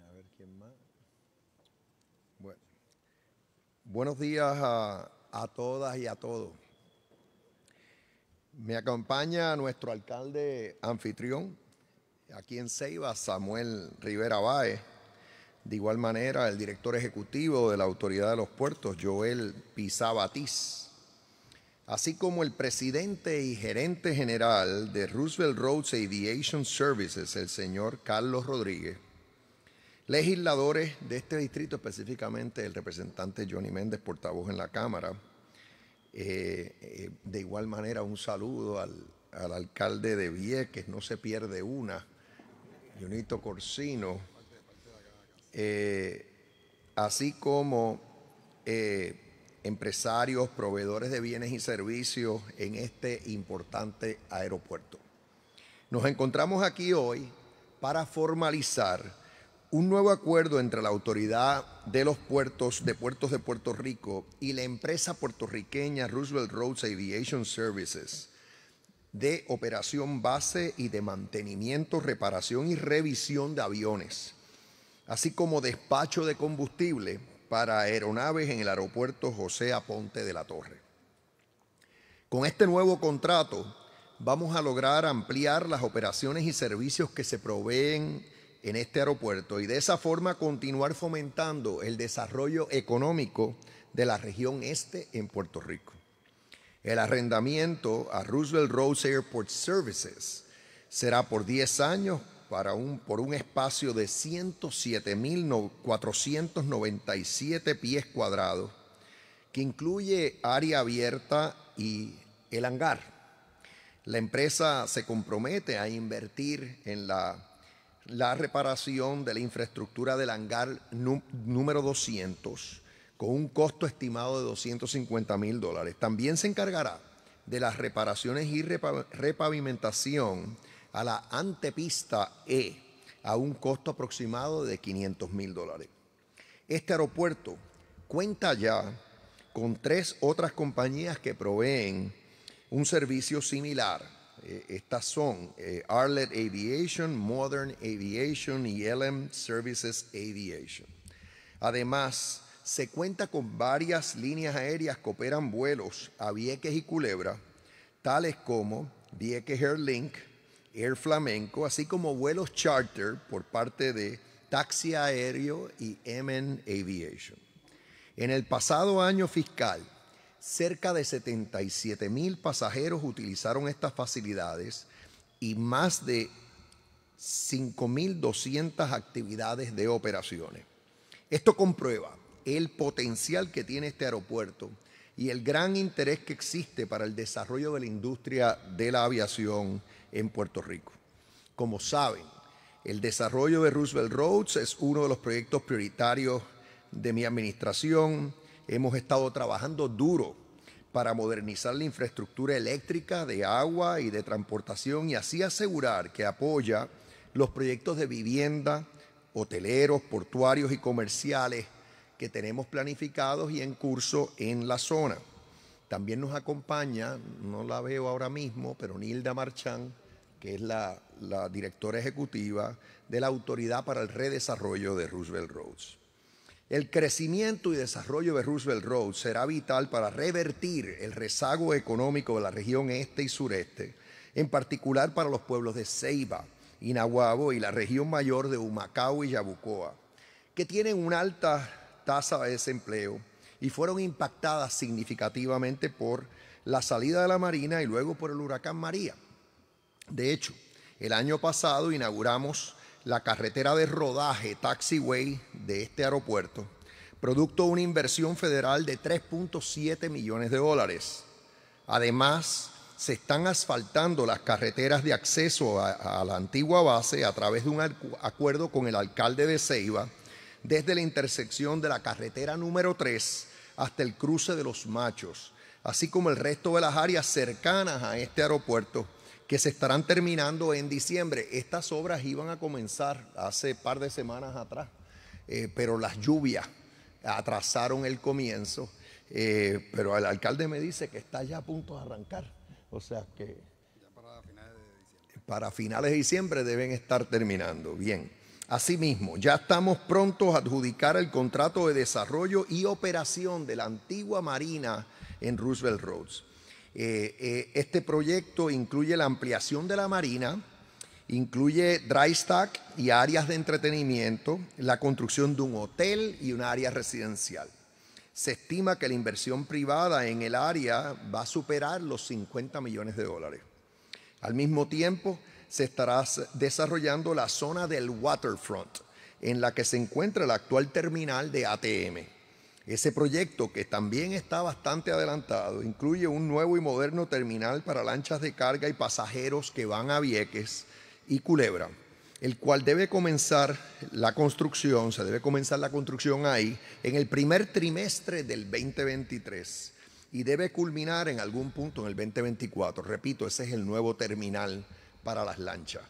a ver quién más. Buenos días a, todas y a todos. Me acompaña nuestro alcalde anfitrión, aquí en Ceiba, Samuel Rivera Báez. De igual manera, el director ejecutivo de la Autoridad de los Puertos, Joel Batiz, Así como el presidente y gerente general de Roosevelt Roads Aviation Services, el señor Carlos Rodríguez legisladores de este distrito, específicamente el representante Johnny Méndez, portavoz en la Cámara. Eh, eh, de igual manera, un saludo al, alcalde de Vieques, no se pierde una, Junito Corsino, eh, así como empresarios, proveedores de bienes y servicios en este importante aeropuerto. Nos encontramos aquí hoy para formalizar un nuevo acuerdo entre la autoridad de los puertos de puertos de Puerto Rico y la empresa puertorriqueña Roosevelt Roads Aviation Services de operación base y de mantenimiento, reparación y revisión de aviones, así como despacho de combustible para aeronaves en el aeropuerto José Aponte de la Torre. Con este nuevo contrato vamos a lograr ampliar las operaciones y servicios que se proveen en este aeropuerto y de esa forma continuar fomentando el desarrollo económico de la región este en Puerto Rico. El arrendamiento a Roosevelt Rose Airport Services será por 10 años para un, por un espacio de 107.497 pies cuadrados, que incluye área abierta y el hangar. La empresa se compromete a invertir en la la reparación de la infraestructura del hangar número 200 con un costo estimado de 250 mil dólares. También se encargará de las reparaciones y repavimentación a la antepista E a un costo aproximado de 500 mil dólares. Este aeropuerto cuenta ya con tres otras compañías que proveen un servicio similar eh, estas son Arlet eh, Aviation, Modern Aviation y LM Services Aviation. Además, se cuenta con varias líneas aéreas que operan vuelos a Vieques y Culebra, tales como Vieques air Link, Air Flamenco, así como vuelos charter por parte de Taxi Aéreo y MN Aviation. En el pasado año fiscal, cerca de 77 mil pasajeros utilizaron estas facilidades y más de 5.200 actividades de operaciones. Esto comprueba el potencial que tiene este aeropuerto y el gran interés que existe para el desarrollo de la industria de la aviación en Puerto Rico. Como saben, el desarrollo de Roosevelt Roads es uno de los proyectos prioritarios de mi administración Hemos estado trabajando duro para modernizar la infraestructura eléctrica, de agua y de transportación y así asegurar que apoya los proyectos de vivienda, hoteleros, portuarios y comerciales que tenemos planificados y en curso en la zona. También nos acompaña, no la veo ahora mismo, pero Nilda Marchán, que es la, la directora ejecutiva de la Autoridad para el Redesarrollo de Roosevelt Roads. El crecimiento y desarrollo de Roosevelt Road será vital para revertir el rezago económico de la región este y sureste, en particular para los pueblos de Ceiba, Inahuabo y la región mayor de Humacao y Yabucoa, que tienen una alta tasa de desempleo y fueron impactadas significativamente por la salida de la Marina y luego por el huracán María. De hecho, el año pasado inauguramos la carretera de rodaje Taxiway de este aeropuerto, producto de una inversión federal de 3.7 millones de dólares. Además, se están asfaltando las carreteras de acceso a, la antigua base a través de un acuerdo con el alcalde de Ceiba, desde la intersección de la carretera número 3 hasta el cruce de los machos, así como el resto de las áreas cercanas a este aeropuerto que se estarán terminando en diciembre. Estas obras iban a comenzar hace par de semanas atrás, eh, pero las lluvias atrasaron el comienzo. Eh, pero el alcalde me dice que está ya a punto de arrancar. O sea que para, finales de para finales de diciembre deben estar terminando. Bien. Asimismo, ya estamos prontos a adjudicar el contrato de desarrollo y operación de la antigua marina en Roosevelt Roads. Eh, eh, este proyecto incluye la ampliación de la Marina, incluye dry stack y áreas de entretenimiento, la construcción de un hotel y un área residencial. Se estima que la inversión privada en el área va a superar los 50 millones de dólares. Al mismo tiempo, se estará desarrollando la zona del waterfront, en la que se encuentra el actual terminal de ATM. Ese proyecto, que también está bastante adelantado, incluye un nuevo y moderno terminal para lanchas de carga y pasajeros que van a Vieques y Culebra, el cual debe comenzar la construcción, se debe comenzar la construcción ahí en el primer trimestre del 2023 y debe culminar en algún punto en el 2024. Repito, ese es el nuevo terminal para las lanchas.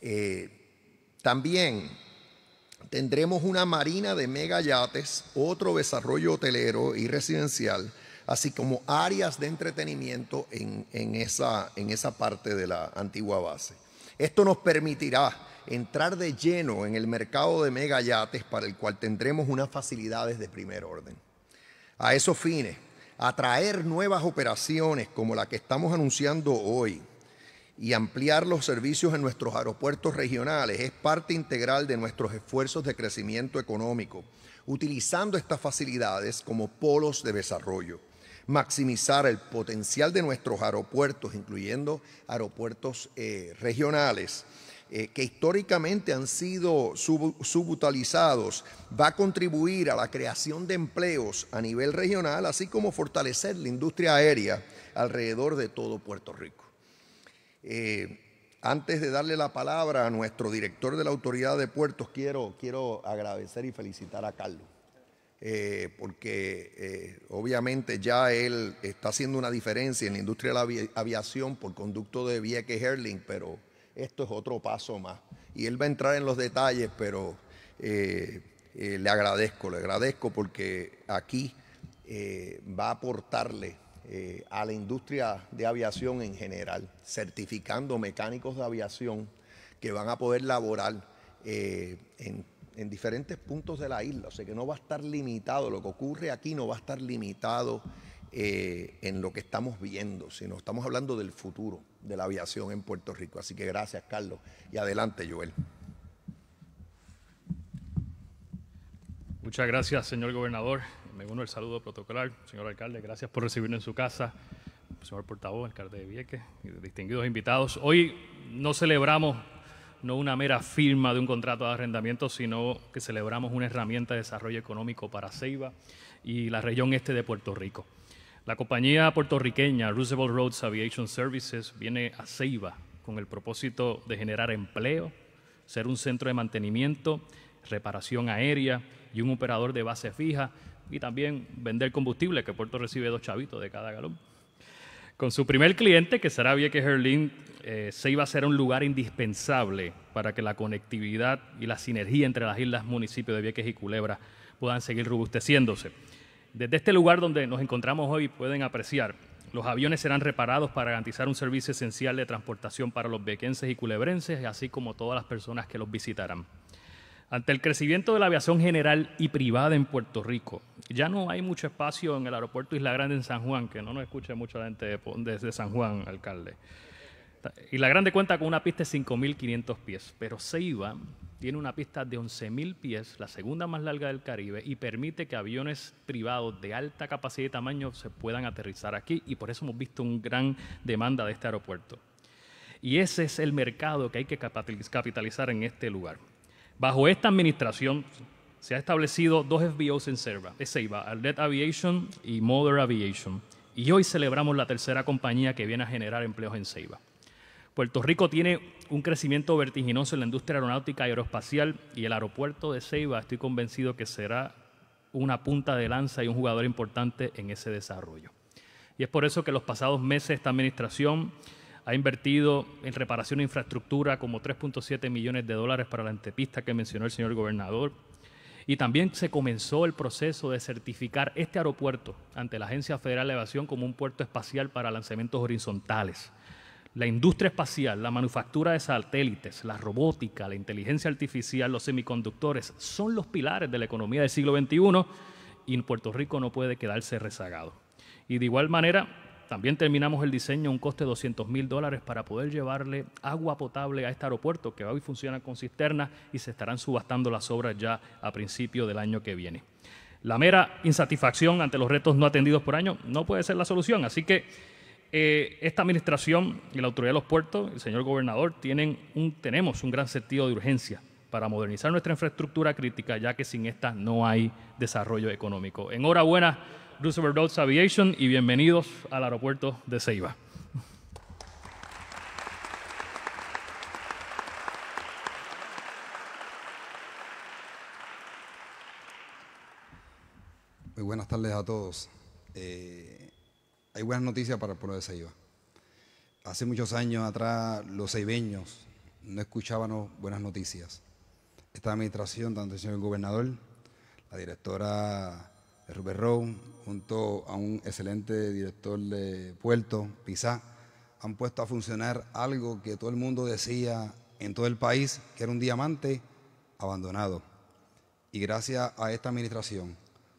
Eh, también Tendremos una marina de mega yates, otro desarrollo hotelero y residencial, así como áreas de entretenimiento en, en, esa, en esa parte de la antigua base. Esto nos permitirá entrar de lleno en el mercado de mega yates para el cual tendremos unas facilidades de primer orden. A esos fines, atraer nuevas operaciones como la que estamos anunciando hoy, y ampliar los servicios en nuestros aeropuertos regionales es parte integral de nuestros esfuerzos de crecimiento económico, utilizando estas facilidades como polos de desarrollo. Maximizar el potencial de nuestros aeropuertos, incluyendo aeropuertos eh, regionales, eh, que históricamente han sido subutilizados, va a contribuir a la creación de empleos a nivel regional, así como fortalecer la industria aérea alrededor de todo Puerto Rico. Eh, antes de darle la palabra a nuestro director de la Autoridad de Puertos, quiero, quiero agradecer y felicitar a Carlos, eh, porque eh, obviamente ya él está haciendo una diferencia en la industria de la aviación por conducto de Vieques Herling, pero esto es otro paso más. Y él va a entrar en los detalles, pero le agradezco, le agradezco porque aquí va a aportarle eh, a la industria de aviación en general, certificando mecánicos de aviación que van a poder laborar eh, en, diferentes puntos de la isla. O sea que no va a estar limitado, lo que ocurre aquí no va a estar limitado eh, en lo que estamos viendo, sino estamos hablando del futuro de la aviación en Puerto Rico. Así que gracias, Carlos. Y adelante, Joel. Muchas gracias, señor gobernador me uno el saludo protocolar. Señor alcalde, gracias por recibirnos en su casa. Señor portavoz, alcalde de Vieques, y distinguidos invitados. Hoy no celebramos no una mera firma de un contrato de arrendamiento, sino que celebramos una herramienta de desarrollo económico para Ceiba y la región este de Puerto Rico. La compañía puertorriqueña Roosevelt Roads Aviation Services viene a Ceiba con el propósito de generar empleo, ser un centro de mantenimiento, reparación aérea y un operador de base fija y también vender combustible, que Puerto recibe dos chavitos de cada galón. Con su primer cliente, que será Vieques Herlin, eh, se iba a ser un lugar indispensable para que la conectividad y la sinergia entre las islas, municipios de Vieques y Culebra puedan seguir robusteciéndose. Desde este lugar donde nos encontramos hoy pueden apreciar, los aviones serán reparados para garantizar un servicio esencial de transportación para los viequenses y culebrenses, así como todas las personas que los visitarán. Ante el crecimiento de la aviación general y privada en Puerto Rico, ya no hay mucho espacio en el aeropuerto Isla Grande en San Juan, que no nos escucha mucha gente desde San Juan, alcalde. Isla Grande cuenta con una pista de 5.500 pies, pero Ceiba tiene una pista de 11.000 pies, la segunda más larga del Caribe, y permite que aviones privados de alta capacidad y tamaño se puedan aterrizar aquí, y por eso hemos visto una gran demanda de este aeropuerto. Y ese es el mercado que hay que capitalizar en este lugar. Bajo esta administración se han establecido dos FBOs en Ceiba, Ceiba Aviation y Mother Aviation. Y hoy celebramos la tercera compañía que viene a generar empleos en Ceiba. Puerto Rico tiene un crecimiento vertiginoso en la industria aeronáutica y aeroespacial y el aeropuerto de Ceiba estoy convencido que será una punta de lanza y un jugador importante en ese desarrollo. Y es por eso que los pasados meses esta administración ha invertido en reparación de infraestructura como 3.7 millones de dólares para la antepista que mencionó el señor gobernador. Y también se comenzó el proceso de certificar este aeropuerto ante la Agencia Federal de Aviación como un puerto espacial para lanzamientos horizontales. La industria espacial, la manufactura de satélites, la robótica, la inteligencia artificial, los semiconductores son los pilares de la economía del siglo XXI y Puerto Rico no puede quedarse rezagado. Y de igual manera, también terminamos el diseño a un coste de 200 mil dólares para poder llevarle agua potable a este aeropuerto que hoy funciona con cisternas y se estarán subastando las obras ya a principio del año que viene. La mera insatisfacción ante los retos no atendidos por año no puede ser la solución. Así que eh, esta administración y la Autoridad de los Puertos, el señor gobernador, tienen tenemos un gran sentido de urgencia para modernizar nuestra infraestructura crítica, ya que sin esta no hay desarrollo económico. Enhorabuena Roosevelt Roads Aviation y bienvenidos al aeropuerto de Ceiba. Muy buenas tardes a todos. Eh, hay buenas noticias para el pueblo de Ceiba. Hace muchos años atrás los ceibeños no escuchaban buenas noticias. Esta administración, tanto el señor gobernador, la directora Rowe, junto a un excelente director de puerto, Pisa, han puesto a funcionar algo que todo el mundo decía en todo el país, que era un diamante abandonado. Y gracias a esta administración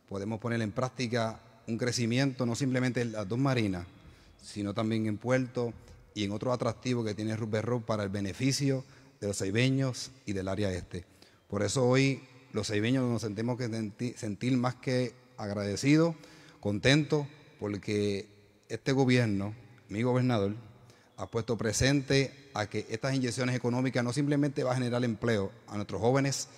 podemos poner en práctica un crecimiento no simplemente en las dos marinas, sino también en puerto y en otro atractivo que tiene Rowe para el beneficio de los ceibeños y del área este. Por eso hoy los ceibeños nos sentimos que sentir más que agradecido, contento, porque este gobierno, mi gobernador, ha puesto presente a que estas inyecciones económicas no simplemente van a generar empleo a nuestros jóvenes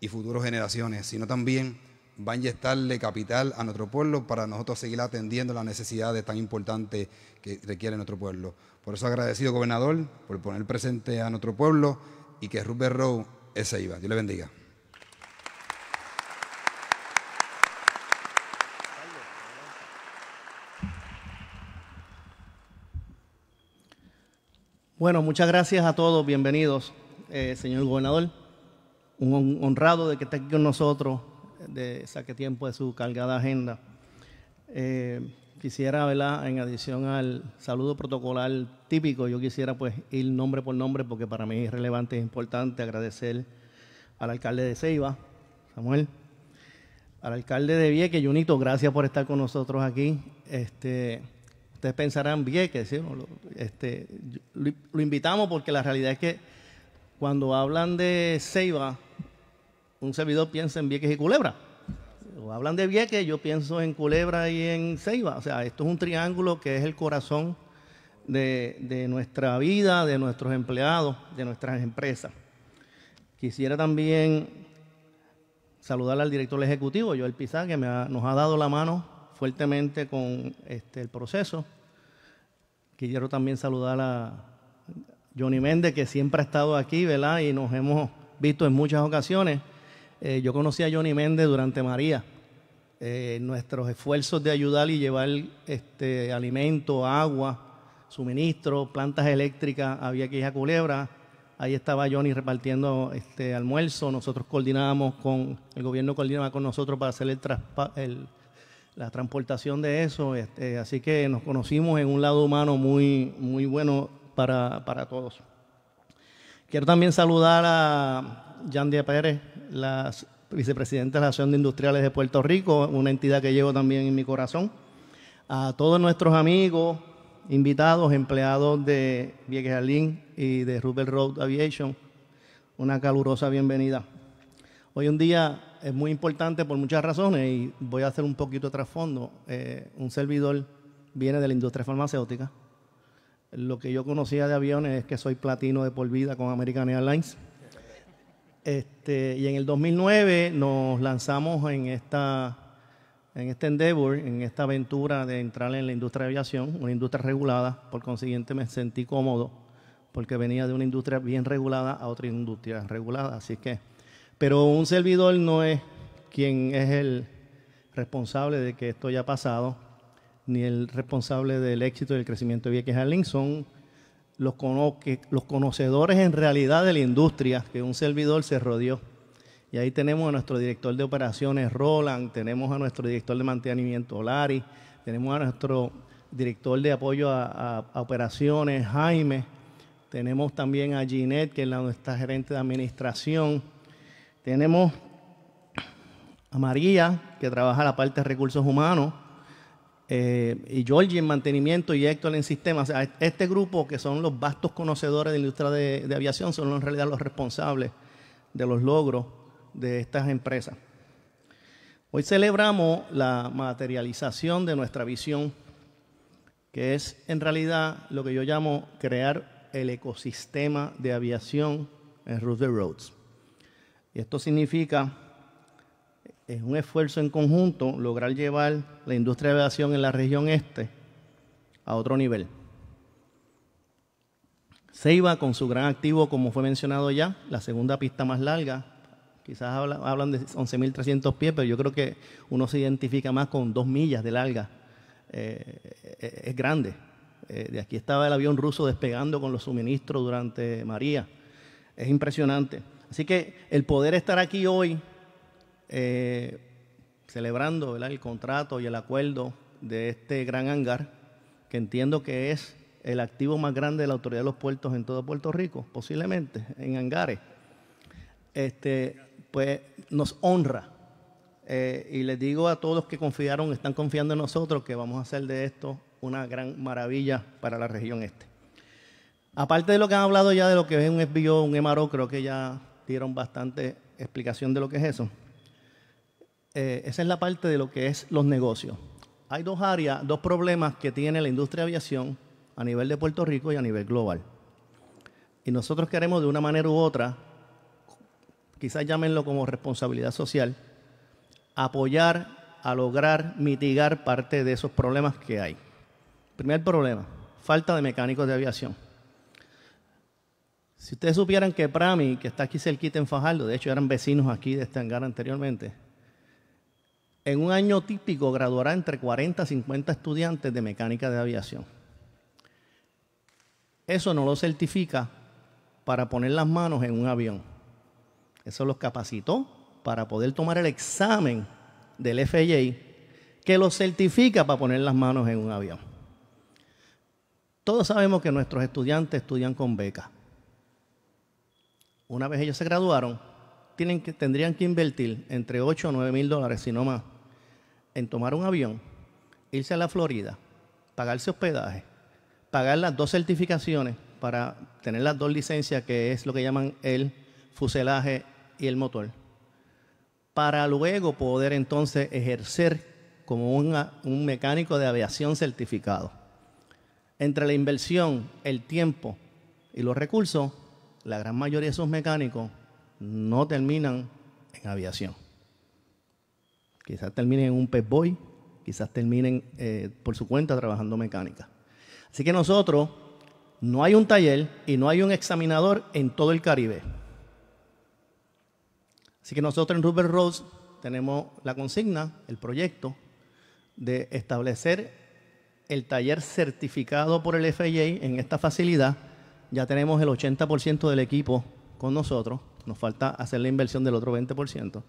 y futuras generaciones, sino también va a inyectarle capital a nuestro pueblo para nosotros seguir atendiendo las necesidades tan importantes que requiere nuestro pueblo. Por eso agradecido, gobernador, por poner presente a nuestro pueblo y que Rupert Row es iba. Dios le bendiga. Bueno, muchas gracias a todos, bienvenidos, eh, señor gobernador. Un honrado de que esté aquí con nosotros, de saque tiempo de su cargada agenda. Eh, quisiera, ¿verdad? En adición al saludo protocolar típico, yo quisiera pues ir nombre por nombre porque para mí es relevante, e importante agradecer al alcalde de Ceiba, Samuel, al alcalde de Vieques, Junito, gracias por estar con nosotros aquí. Este, Ustedes pensarán Vieques, ¿sí? Este, lo, invitamos porque la realidad es que cuando hablan de Ceiba, un servidor piensa en Vieques y Culebra. O hablan de Vieques, yo pienso en Culebra y en Ceiba. O sea, esto es un triángulo que es el corazón de, nuestra vida, de nuestros empleados, de nuestras empresas. Quisiera también saludar al director ejecutivo, Joel Pizá, que nos ha dado la mano fuertemente con este, el proceso. Quiero también saludar a Johnny Méndez, que siempre ha estado aquí, ¿verdad? Y nos hemos visto en muchas ocasiones. Eh, yo conocí a Johnny Méndez durante María. Eh, nuestros esfuerzos de ayudar y llevar este, alimento, agua, suministro, plantas eléctricas, había ir a Culebra. Ahí estaba Johnny repartiendo este almuerzo. Nosotros coordinábamos con, el gobierno coordinaba con nosotros para hacer el, el la transportación de eso. Este, así que nos conocimos en un lado humano muy, muy bueno para, todos. Quiero también saludar a Yandia Pérez, la vicepresidenta de la Asociación de Industriales de Puerto Rico, una entidad que llevo también en mi corazón. A todos nuestros amigos, invitados, empleados de Vieques Alín y de Rubel Road Aviation, una calurosa bienvenida. Hoy un día es muy importante por muchas razones y voy a hacer un poquito de trasfondo. Eh, un servidor viene de la industria farmacéutica. Lo que yo conocía de aviones es que soy platino de por vida con American Airlines. Este, y en el 2009 nos lanzamos en, esta, en este endeavor, en esta aventura de entrar en la industria de aviación, una industria regulada, por consiguiente me sentí cómodo porque venía de una industria bien regulada a otra industria regulada. Así que pero un servidor no es quien es el responsable de que esto haya pasado, ni el responsable del éxito y el crecimiento de Vieques Arling, son los, los conocedores en realidad de la industria, que un servidor se rodeó. Y ahí tenemos a nuestro director de operaciones, Roland, tenemos a nuestro director de mantenimiento, Lari, tenemos a nuestro director de apoyo a, operaciones, Jaime, tenemos también a Ginette, que es la, nuestra gerente de administración, tenemos a María, que trabaja la parte de recursos humanos, eh, y Georgie en mantenimiento y Héctor en sistemas. este grupo, que son los vastos conocedores de la industria de, aviación, son en realidad los responsables de los logros de estas empresas. Hoy celebramos la materialización de nuestra visión, que es en realidad lo que yo llamo crear el ecosistema de aviación en de Roads esto significa es un esfuerzo en conjunto lograr llevar la industria de aviación en la región este a otro nivel. Ceiba, con su gran activo, como fue mencionado ya, la segunda pista más larga, quizás hablan de 11.300 pies, pero yo creo que uno se identifica más con dos millas de larga, eh, eh, es grande. Eh, de aquí estaba el avión ruso despegando con los suministros durante María, es impresionante. Así que el poder estar aquí hoy eh, celebrando el contrato y el acuerdo de este gran hangar, que entiendo que es el activo más grande de la Autoridad de los Puertos en todo Puerto Rico, posiblemente, en hangares, este, pues nos honra. Eh, y les digo a todos que confiaron, están confiando en nosotros, que vamos a hacer de esto una gran maravilla para la región este. Aparte de lo que han hablado ya de lo que es un SBO, un MRO, creo que ya dieron bastante explicación de lo que es eso. Eh, esa es la parte de lo que es los negocios. Hay dos áreas, dos problemas que tiene la industria de aviación a nivel de Puerto Rico y a nivel global. Y nosotros queremos de una manera u otra, quizás llámenlo como responsabilidad social, apoyar a lograr mitigar parte de esos problemas que hay. Primer problema, falta de mecánicos de aviación. Si ustedes supieran que Prami, que está aquí cerquita en Fajardo, de hecho eran vecinos aquí de este hangar anteriormente, en un año típico graduará entre 40 y 50 estudiantes de mecánica de aviación. Eso no lo certifica para poner las manos en un avión. Eso los capacitó para poder tomar el examen del FAA que los certifica para poner las manos en un avión. Todos sabemos que nuestros estudiantes estudian con becas una vez ellos se graduaron, tienen que, tendrían que invertir entre 8 o 9 mil dólares, si no más, en tomar un avión, irse a la Florida, pagarse hospedaje, pagar las dos certificaciones para tener las dos licencias, que es lo que llaman el fuselaje y el motor, para luego poder entonces ejercer como un mecánico de aviación certificado. Entre la inversión, el tiempo y los recursos, la gran mayoría de esos mecánicos no terminan en aviación. Quizás terminen en un pez boy, quizás terminen eh, por su cuenta trabajando mecánica. Así que nosotros no hay un taller y no hay un examinador en todo el Caribe. Así que nosotros en Rupert Rose tenemos la consigna, el proyecto, de establecer el taller certificado por el FIA en esta facilidad ya tenemos el 80% del equipo con nosotros, nos falta hacer la inversión del otro 20%.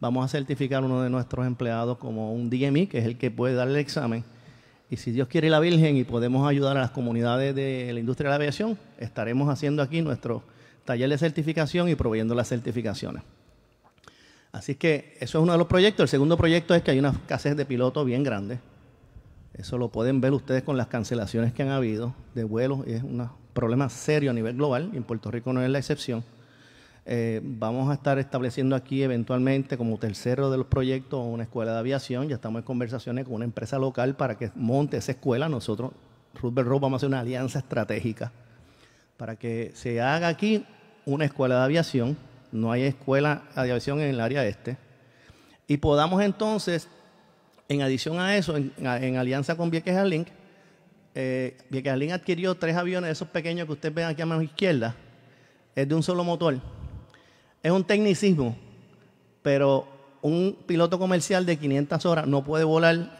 Vamos a certificar uno de nuestros empleados como un DMI, que es el que puede dar el examen. Y si Dios quiere la Virgen y podemos ayudar a las comunidades de la industria de la aviación, estaremos haciendo aquí nuestro taller de certificación y proveyendo las certificaciones. Así que eso es uno de los proyectos. El segundo proyecto es que hay una escasez de pilotos bien grande. Eso lo pueden ver ustedes con las cancelaciones que han habido de vuelos. Es una problema serio a nivel global, y en Puerto Rico no es la excepción. Eh, vamos a estar estableciendo aquí eventualmente como tercero de los proyectos una escuela de aviación. Ya estamos en conversaciones con una empresa local para que monte esa escuela. Nosotros, Ruth Road, vamos a hacer una alianza estratégica para que se haga aquí una escuela de aviación. No hay escuela de aviación en el área este. Y podamos entonces, en adición a eso, en, alianza con Vieques Alink, Link, eh, adquirió tres aviones esos pequeños que ustedes ven aquí a mano izquierda. Es de un solo motor. Es un tecnicismo, pero un piloto comercial de 500 horas no puede volar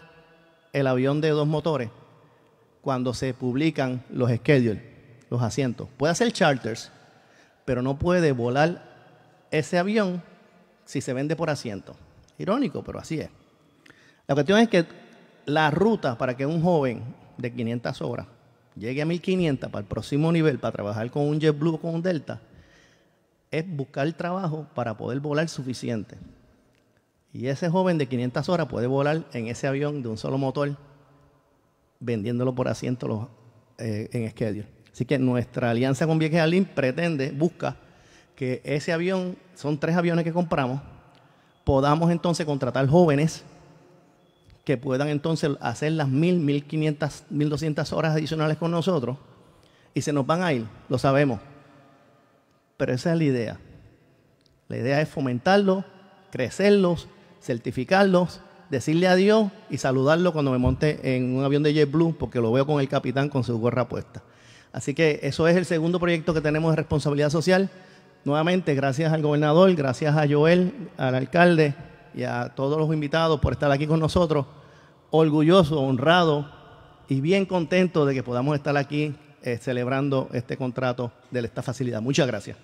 el avión de dos motores cuando se publican los schedules, los asientos. Puede hacer charters, pero no puede volar ese avión si se vende por asiento. Irónico, pero así es. La cuestión es que la ruta para que un joven de 500 horas, llegue a 1500 para el próximo nivel, para trabajar con un JetBlue o con un Delta, es buscar trabajo para poder volar suficiente. Y ese joven de 500 horas puede volar en ese avión de un solo motor, vendiéndolo por asiento eh, en schedule. Así que nuestra alianza con Vieje Alín pretende, busca que ese avión, son tres aviones que compramos, podamos entonces contratar jóvenes que puedan entonces hacer las 1.000, 1.500, 1.200 horas adicionales con nosotros y se nos van a ir, lo sabemos. Pero esa es la idea. La idea es fomentarlos, crecerlos, certificarlos, decirle adiós y saludarlo cuando me monte en un avión de JetBlue porque lo veo con el capitán con su gorra puesta. Así que eso es el segundo proyecto que tenemos de responsabilidad social. Nuevamente, gracias al gobernador, gracias a Joel, al alcalde, y a todos los invitados por estar aquí con nosotros. Orgulloso, honrado y bien contento de que podamos estar aquí eh, celebrando este contrato de esta facilidad. Muchas gracias.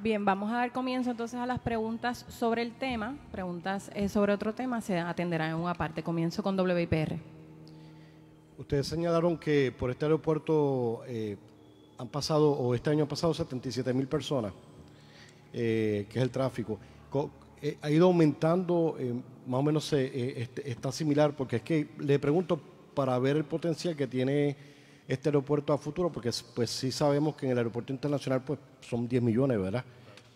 Bien, vamos a dar comienzo entonces a las preguntas sobre el tema. Preguntas eh, sobre otro tema se atenderán en una parte. Comienzo con WIPR ustedes señalaron que por este aeropuerto eh, han pasado, o este año han pasado 77 mil personas, eh, que es el tráfico. Eh, ha ido aumentando, más o menos se, este, está similar, porque es que le pregunto para ver el potencial que tiene este aeropuerto a futuro, porque pues sí sabemos que en el aeropuerto internacional pues son 10 millones, ¿verdad?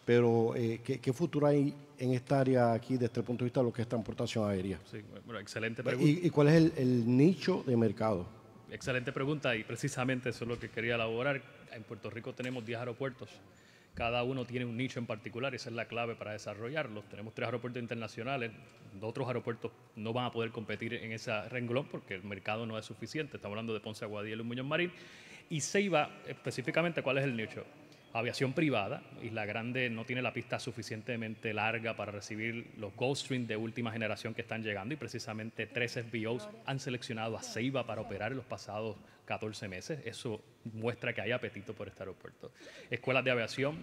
pero eh, ¿qué, futuro hay en esta área aquí desde el punto de vista de lo que es transportación aérea? Sí, bueno, excelente pregunta. ¿Y, cuál es el, nicho de mercado? Excelente pregunta y precisamente eso es lo que quería elaborar. En Puerto Rico tenemos 10 aeropuertos. Cada uno tiene un nicho en particular, esa es la clave para desarrollarlos. Tenemos tres aeropuertos internacionales, otros aeropuertos no van a poder competir en ese renglón porque el mercado no es suficiente. Estamos hablando de Ponce Aguadilla y Muñoz Marín. Y Ceiba, específicamente, ¿cuál es el nicho? aviación privada. Isla Grande no tiene la pista suficientemente larga para recibir los Gulfstream de última generación que están llegando y precisamente tres FBOs han seleccionado a Ceiba para operar en los pasados 14 meses. Eso muestra que hay apetito por este aeropuerto. Escuelas de aviación,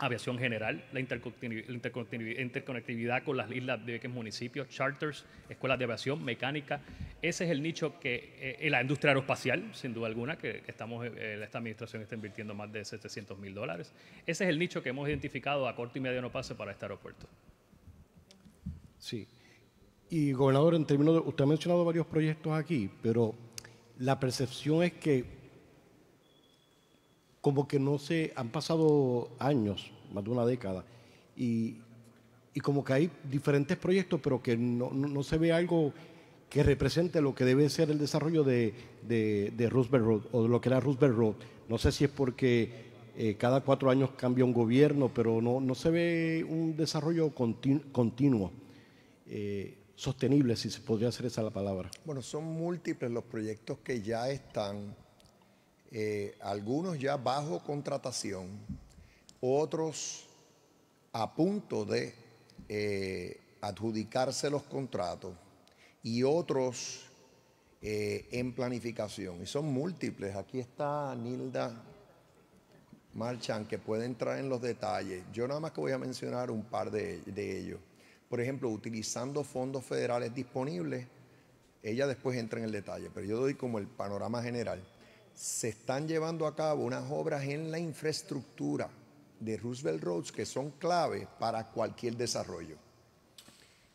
aviación general, la, interconectividad con las islas de X municipios, charters, escuelas de aviación, mecánica. Ese es el nicho que eh, en la industria aeroespacial, sin duda alguna, que, estamos, eh, esta administración está invirtiendo más de 700 mil dólares. Ese es el nicho que hemos identificado a corto y mediano plazo para este aeropuerto. Sí. Y gobernador, en términos usted ha mencionado varios proyectos aquí, pero la percepción es que como que no se, han pasado años, más de una década, y, y como que hay diferentes proyectos, pero que no, se ve algo que represente lo que debe ser el desarrollo de, de, Roosevelt Road o de lo que era Roosevelt Road. No sé si es porque eh, cada cuatro años cambia un gobierno, pero no, no se ve un desarrollo continuo, eh, sostenible, si se podría hacer esa la palabra. Bueno, son múltiples los proyectos que ya están eh, algunos ya bajo contratación, otros a punto de eh, adjudicarse los contratos y otros eh, en planificación. Y son múltiples. Aquí está Nilda Marchan, que puede entrar en los detalles. Yo nada más que voy a mencionar un par de ellos. Por ejemplo, utilizando fondos federales disponibles, ella después entra en el detalle, pero yo doy como el panorama general se están llevando a cabo unas obras en la infraestructura de Roosevelt Roads que son clave para cualquier desarrollo.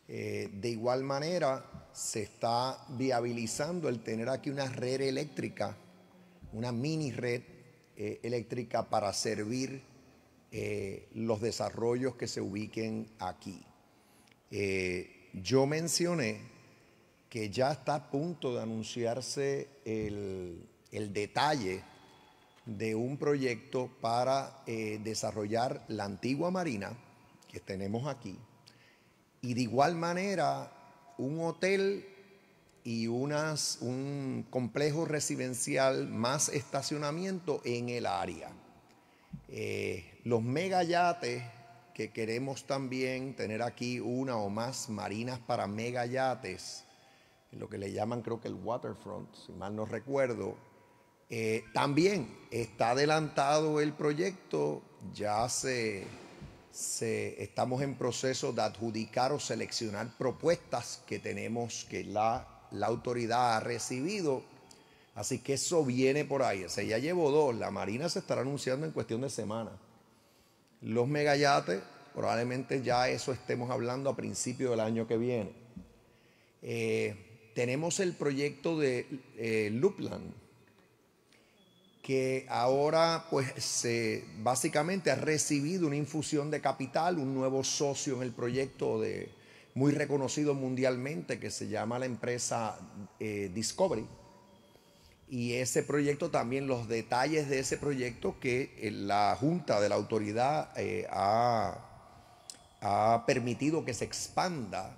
Eh, de igual manera, se está viabilizando el tener aquí una red eléctrica, una mini red eh, eléctrica para servir eh, los desarrollos que se ubiquen aquí. yo mencioné que ya está a punto de anunciarse el, el detalle de un proyecto para eh, desarrollar la antigua marina que tenemos aquí y de igual manera un hotel y unas, un complejo residencial más estacionamiento en el área. Eh, los megayates que queremos también tener aquí una o más marinas para megayates, lo que le llaman creo que el waterfront, si mal no recuerdo, eh, también está adelantado el proyecto, ya estamos en proceso de adjudicar o seleccionar propuestas que tenemos, que la, autoridad ha recibido. Así que eso viene por ahí. O ya llevo dos. La Marina se estará anunciando en cuestión de semanas. Los megayates, probablemente ya eso estemos hablando a principio del año que viene. Eh, tenemos el proyecto de eh, que ahora pues se, básicamente ha recibido una infusión de capital, un nuevo socio en el proyecto de, muy reconocido mundialmente que se llama la empresa eh, Discovery. Y ese proyecto también, los detalles de ese proyecto que eh, la Junta de la Autoridad eh, ha, ha permitido que se expanda,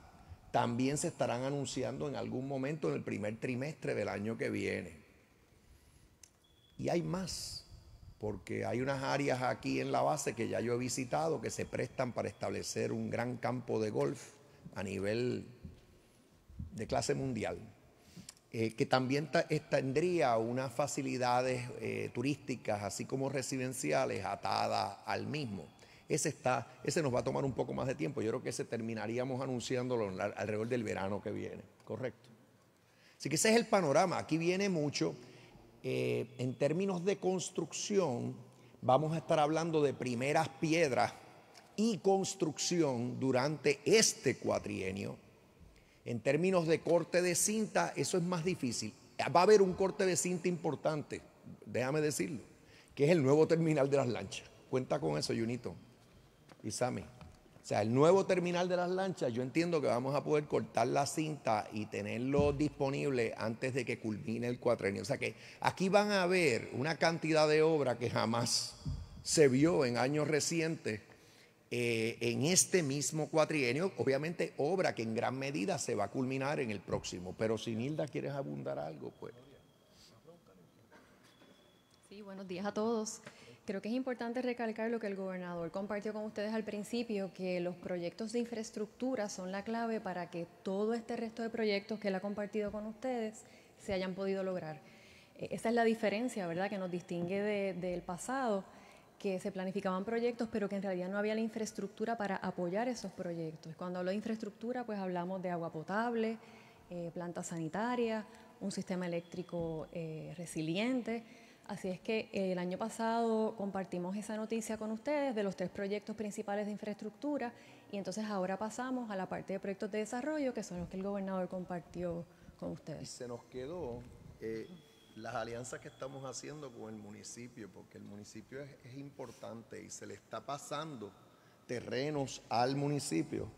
también se estarán anunciando en algún momento en el primer trimestre del año que viene. Y hay más, porque hay unas áreas aquí en la base que ya yo he visitado que se prestan para establecer un gran campo de golf a nivel de clase mundial, eh, que también tendría unas facilidades eh, turísticas, así como residenciales, atadas al mismo. Ese, está, ese nos va a tomar un poco más de tiempo. Yo creo que ese terminaríamos anunciándolo alrededor del verano que viene, correcto. Así que ese es el panorama. Aquí viene mucho. Eh, en términos de construcción, vamos a estar hablando de primeras piedras y construcción durante este cuatrienio. En términos de corte de cinta, eso es más difícil. Va a haber un corte de cinta importante, déjame decirlo, que es el nuevo terminal de las lanchas. Cuenta con eso, Junito y Sammy. O sea, el nuevo terminal de las lanchas, yo entiendo que vamos a poder cortar la cinta y tenerlo disponible antes de que culmine el cuatrienio. O sea que aquí van a ver una cantidad de obra que jamás se vio en años recientes eh, en este mismo cuatrienio. Obviamente, obra que en gran medida se va a culminar en el próximo. Pero si Nilda quieres abundar algo, pues. Sí, buenos días a todos. Creo que es importante recalcar lo que el gobernador compartió con ustedes al principio, que los proyectos de infraestructura son la clave para que todo este resto de proyectos que él ha compartido con ustedes se hayan podido lograr. E, esa es la diferencia, ¿verdad?, que nos distingue del pasado, que se planificaban proyectos, pero que en realidad no había la infraestructura para apoyar esos proyectos. Cuando hablo de infraestructura, pues hablamos de agua potable, eh, plantas sanitarias, un sistema eléctrico eh, resiliente. Así es que eh, el año pasado compartimos esa noticia con ustedes de los tres proyectos principales de infraestructura y entonces ahora pasamos a la parte de proyectos de desarrollo que son los que el gobernador compartió con ustedes. se nos quedó eh, las alianzas que estamos haciendo con el municipio, porque el municipio es importante y se le está pasando terrenos al municipio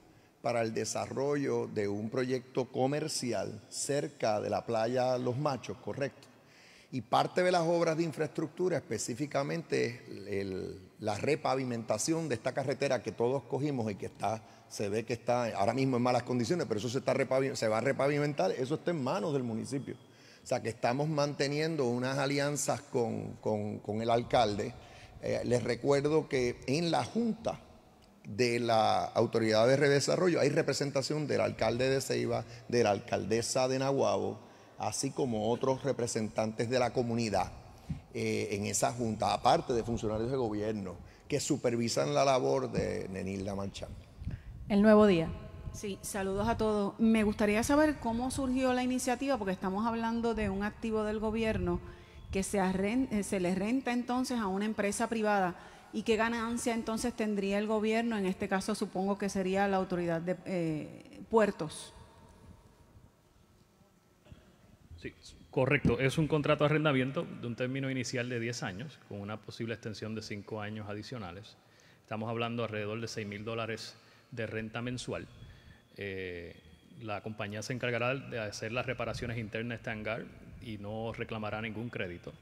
para el desarrollo de un proyecto comercial cerca de la playa Los Machos, ¿correcto? Y parte de las obras de infraestructura, específicamente el, la repavimentación de esta carretera que todos cogimos y que está, se ve que está ahora mismo en malas condiciones, pero eso se, está se va a repavimentar, eso está en manos del municipio. O sea que estamos manteniendo unas alianzas con, el alcalde. Eh, les recuerdo que en la Junta de la Autoridad de Redesarrollo hay representación del alcalde de Ceiba, de la alcaldesa de Nahuabo, así como otros representantes de la comunidad eh, en esa junta, aparte de funcionarios de gobierno que supervisan la labor de Nenilda Manchán. El nuevo día. Sí, saludos a todos. Me gustaría saber cómo surgió la iniciativa, porque estamos hablando de un activo del gobierno que se, eh, le renta entonces a una empresa privada y qué ganancia entonces tendría el gobierno, en este caso supongo que sería la autoridad de eh, puertos. Sí, correcto. Es un contrato de arrendamiento de un término inicial de 10 años, con una posible extensión de 5 años adicionales. Estamos hablando alrededor de 6 mil dólares de renta mensual. Eh, la compañía se encargará de hacer las reparaciones internas de este hangar y no reclamará ningún crédito.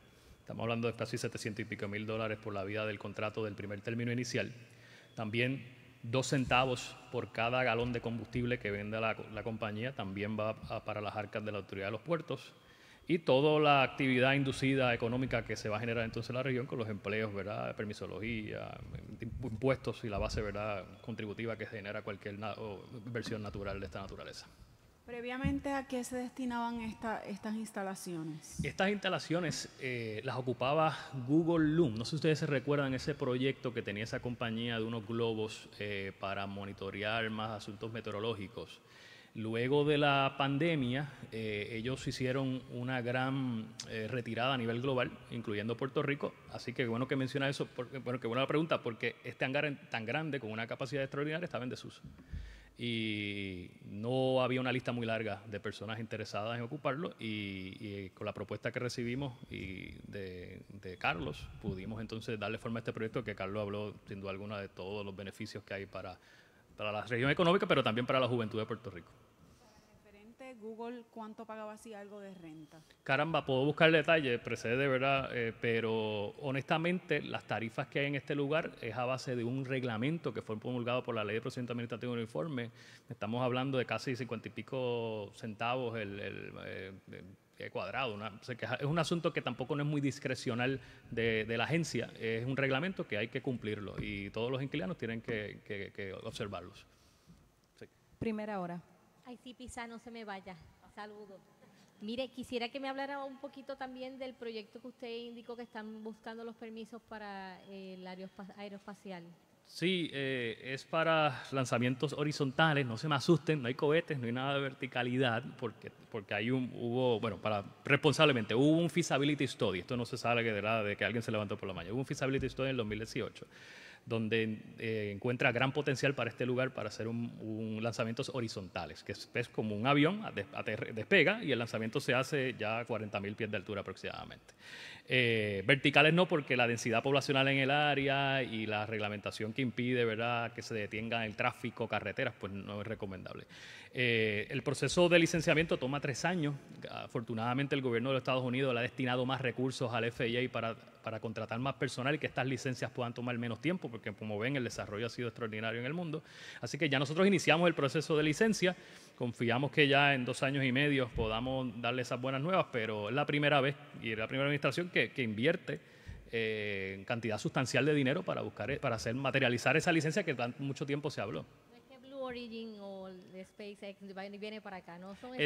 Estamos hablando de casi 700 y pico mil dólares por la vida del contrato del primer término inicial. También dos centavos por cada galón de combustible que venda la, compañía, también va para las arcas de la autoridad de los puertos. Y toda la actividad inducida económica que se va a generar entonces en la región con los empleos, ¿verdad? Permisología, impuestos y la base, ¿verdad? Contributiva que genera cualquier versión natural de esta naturaleza. Previamente, ¿a qué se destinaban estas instalaciones? Estas instalaciones eh, las ocupaba Google Loom. No sé si ustedes se recuerdan ese proyecto que tenía esa compañía de unos globos eh, para monitorear más asuntos meteorológicos. Luego de la pandemia, eh, ellos hicieron una gran retirada a nivel global, incluyendo Puerto Rico. Así que bueno que menciona eso, porque, bueno, que buena la pregunta, porque este hangar tan grande, con una capacidad extraordinaria, estaba en desuso y no había una lista muy larga de personas interesadas en ocuparlo y, con la propuesta que recibimos y de, Carlos pudimos entonces darle forma a este proyecto que Carlos habló siendo alguna de todos los beneficios que hay para la región económica pero también para la juventud de Puerto Rico. Google cuánto pagaba así algo de renta. Caramba, puedo buscar detalles, precede, ¿verdad? Eh, pero honestamente, las tarifas que hay en este lugar es a base de un reglamento que fue promulgado por la Ley de Procedimiento Administrativo Uniforme. Estamos hablando de casi cincuenta y pico centavos el, eh, cuadrado. es un asunto que tampoco no es muy discrecional de, la agencia. Es un reglamento que hay que cumplirlo y todos los inquilinos tienen que, observarlos. Primera hora. Ay, sí, Pisa, no se me vaya. Saludos. Mire, quisiera que me hablara un poquito también del proyecto que usted indicó que están buscando los permisos para eh, el el aeroespacial. Sí, eh, es para lanzamientos horizontales, no se me asusten, no hay cohetes, no hay nada de verticalidad, porque, porque hay un, hubo, bueno, para, responsablemente, hubo un feasibility study, esto no se sabe de, de que alguien se levantó por la mañana, hubo un feasibility study en el 2018 donde eh, encuentra gran potencial para este lugar para hacer un, lanzamientos horizontales, que es, como un avión, despega y el lanzamiento se hace ya a 40.000 pies de altura aproximadamente. Eh, verticales no, porque la densidad poblacional en el área y la reglamentación que impide ¿verdad? que se detenga el tráfico, carreteras, pues no es recomendable. Eh, el proceso de licenciamiento toma tres años. Afortunadamente el gobierno de los Estados Unidos le ha destinado más recursos al FIA para, para contratar más personal y que estas licencias puedan tomar menos tiempo, porque como ven el desarrollo ha sido extraordinario en el mundo. Así que ya nosotros iniciamos el proceso de licencia Confiamos que ya en dos años y medio podamos darle esas buenas nuevas, pero es la primera vez y es la primera administración que, invierte eh, cantidad sustancial de dinero para buscar, eh, para hacer materializar esa licencia que tanto mucho tiempo se habló. Origin o SpaceX viene para acá,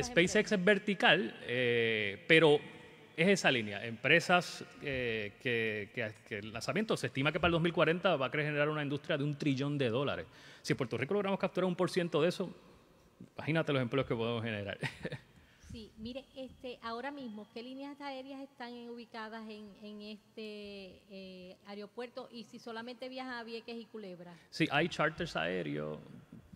SpaceX es vertical, eh, pero es esa línea. Empresas eh, que, que, el lanzamiento se estima que para el 2040 va a generar una industria de un trillón de dólares. Si Puerto Rico logramos capturar un por ciento de eso, imagínate los empleos que podemos generar. Sí, mire, este, ahora mismo, ¿qué líneas aéreas están ubicadas en, este eh, aeropuerto y si solamente viaja a Vieques y Culebra? Sí, hay charters aéreos,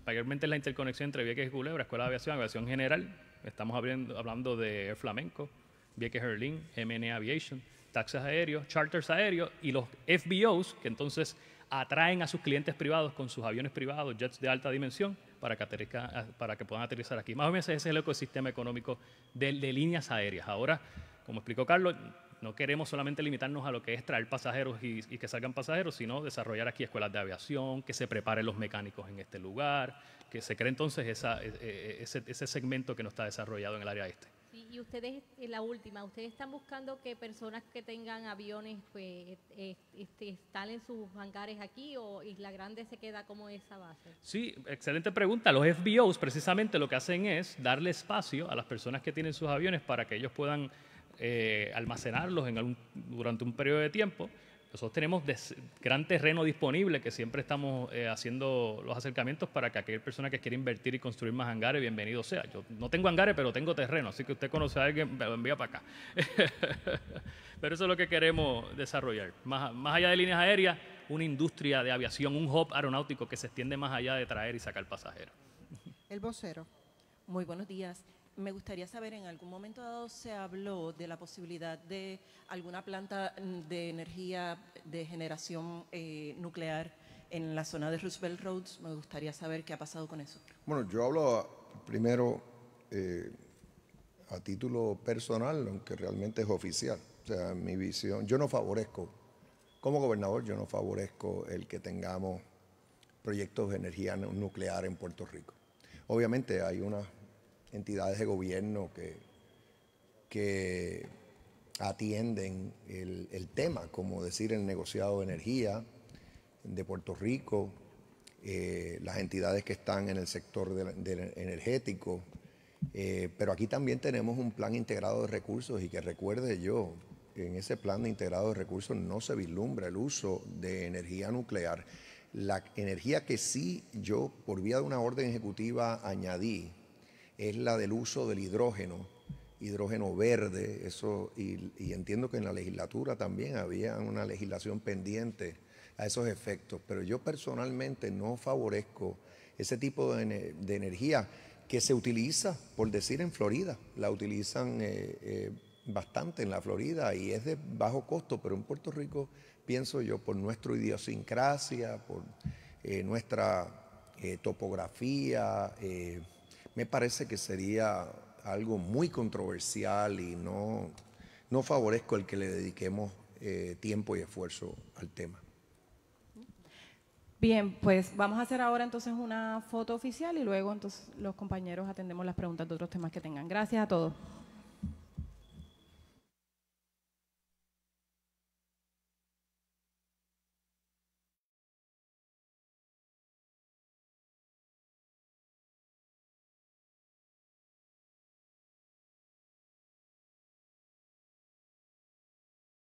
mayormente la interconexión entre Vieques y Culebra, Escuela de Aviación, Aviación General, estamos hablando de Air Flamenco, Vieques Herlin, MNA Aviation, taxis aéreos, charters aéreos y los FBOs, que entonces atraen a sus clientes privados con sus aviones privados, jets de alta dimensión, para que, ah, para que puedan aterrizar aquí. Más o menos ese es el ecosistema económico de, líneas aéreas. Ahora, como explicó Carlos, no queremos solamente limitarnos a lo que es traer pasajeros y, que salgan pasajeros, sino desarrollar aquí escuelas de aviación, que se preparen los mecánicos en este lugar, que se cree entonces e, e, e, ese, ese segmento que no está desarrollado en el área este y ustedes, eh, la última, ustedes están buscando que personas que tengan aviones pues, eh, eh, este, sus hangares aquí o la Grande se queda como esa base. Sí, excelente pregunta. Los FBOs precisamente lo que hacen es darle espacio a las personas que tienen sus aviones para que ellos puedan almacenarlos en durante un periodo de tiempo nosotros tenemos gran terreno disponible que siempre estamos eh, haciendo los acercamientos para que aquella persona que quiera invertir y construir más hangares, bienvenido sea. Yo no tengo hangares, pero tengo terreno, así que usted conoce a alguien, me lo envía para acá. pero eso es lo que queremos desarrollar. Más, más allá de líneas aéreas, una industria de aviación, un hub aeronáutico que se extiende más allá de traer y sacar pasajeros. El vocero. Muy buenos días me gustaría saber, en algún momento dado se habló de la posibilidad de alguna planta mm, de energía de generación eh, nuclear en la zona de Roosevelt Roads. Me gustaría saber qué ha pasado con eso. Bueno, yo hablo ah, primero eh, a título personal, aunque realmente es oficial. O sea, mi visión, yo no favorezco, como gobernador, yo no favorezco el que tengamos proyectos de energía nuclear en Puerto Rico. Obviamente hay una entidades de gobierno que, que atienden el, tema, como decir el negociado de energía de Puerto Rico, eh, las entidades que están en el sector energético. Eh, pero aquí también tenemos un plan integrado de recursos y que recuerde yo, en ese plan integrado de recursos no se vislumbra el uso de energía nuclear. La energía que sí yo, por vía de una orden ejecutiva, añadí es la del uso del hidrógeno, hidrógeno verde, eso, y, entiendo que en la legislatura también había una legislación pendiente a esos efectos, pero yo personalmente no favorezco ese tipo de, energía que se utiliza, por decir, en Florida, la utilizan eh, eh, bastante en la Florida y es de bajo costo, pero en Puerto Rico, pienso yo, por nuestra idiosincrasia, por eh, nuestra topografía, me parece que sería algo muy controversial y no, no favorezco el que le dediquemos eh, tiempo y esfuerzo al tema. Bien, pues vamos a hacer ahora entonces una foto oficial y luego entonces los compañeros atendemos las preguntas de otros temas que tengan. Gracias a todos.